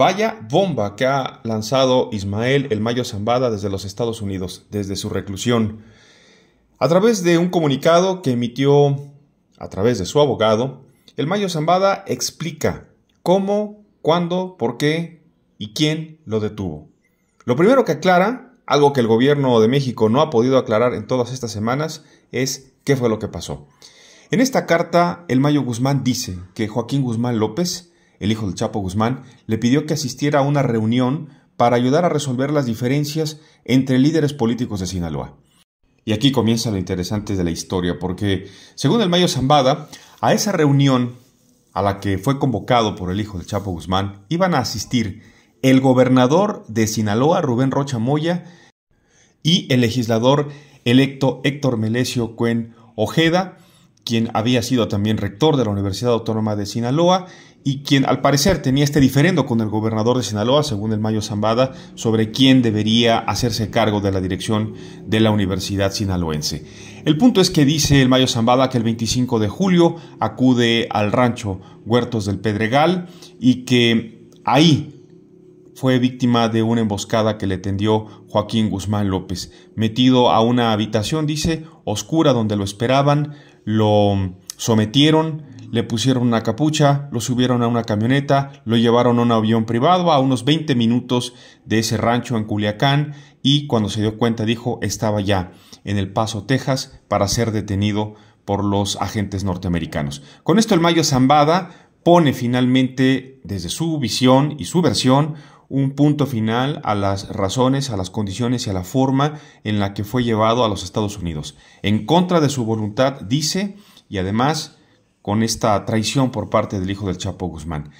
Vaya bomba que ha lanzado Ismael El Mayo Zambada desde los Estados Unidos, desde su reclusión. A través de un comunicado que emitió a través de su abogado, El Mayo Zambada explica cómo, cuándo, por qué y quién lo detuvo. Lo primero que aclara, algo que el gobierno de México no ha podido aclarar en todas estas semanas, es qué fue lo que pasó. En esta carta, El Mayo Guzmán dice que Joaquín Guzmán López el hijo del Chapo Guzmán, le pidió que asistiera a una reunión para ayudar a resolver las diferencias entre líderes políticos de Sinaloa. Y aquí comienza lo interesante de la historia, porque según el Mayo Zambada, a esa reunión a la que fue convocado por el hijo del Chapo Guzmán iban a asistir el gobernador de Sinaloa, Rubén Rocha Moya, y el legislador electo Héctor Melesio Cuen Ojeda, quien había sido también rector de la Universidad Autónoma de Sinaloa y quien al parecer tenía este diferendo con el gobernador de Sinaloa, según el Mayo Zambada, sobre quién debería hacerse cargo de la dirección de la Universidad Sinaloense. El punto es que dice el Mayo Zambada que el 25 de julio acude al rancho Huertos del Pedregal y que ahí fue víctima de una emboscada que le tendió Joaquín Guzmán López. Metido a una habitación, dice, oscura donde lo esperaban, lo sometieron, le pusieron una capucha, lo subieron a una camioneta, lo llevaron a un avión privado a unos 20 minutos de ese rancho en Culiacán y cuando se dio cuenta dijo estaba ya en El Paso, Texas, para ser detenido por los agentes norteamericanos. Con esto el Mayo Zambada pone finalmente desde su visión y su versión un punto final a las razones, a las condiciones y a la forma en la que fue llevado a los Estados Unidos. En contra de su voluntad, dice, y además con esta traición por parte del hijo del Chapo Guzmán.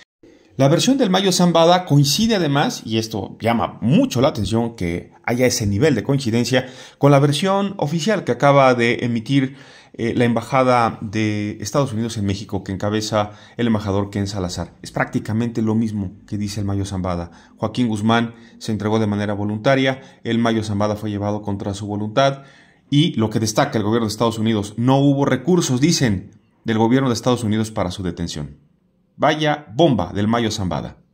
La versión del Mayo Zambada coincide además, y esto llama mucho la atención que haya ese nivel de coincidencia, con la versión oficial que acaba de emitir eh, la Embajada de Estados Unidos en México, que encabeza el embajador Ken Salazar. Es prácticamente lo mismo que dice el Mayo Zambada. Joaquín Guzmán se entregó de manera voluntaria, el Mayo Zambada fue llevado contra su voluntad, y lo que destaca el gobierno de Estados Unidos, no hubo recursos, dicen, del gobierno de Estados Unidos para su detención. Vaya bomba del Mayo Zambada.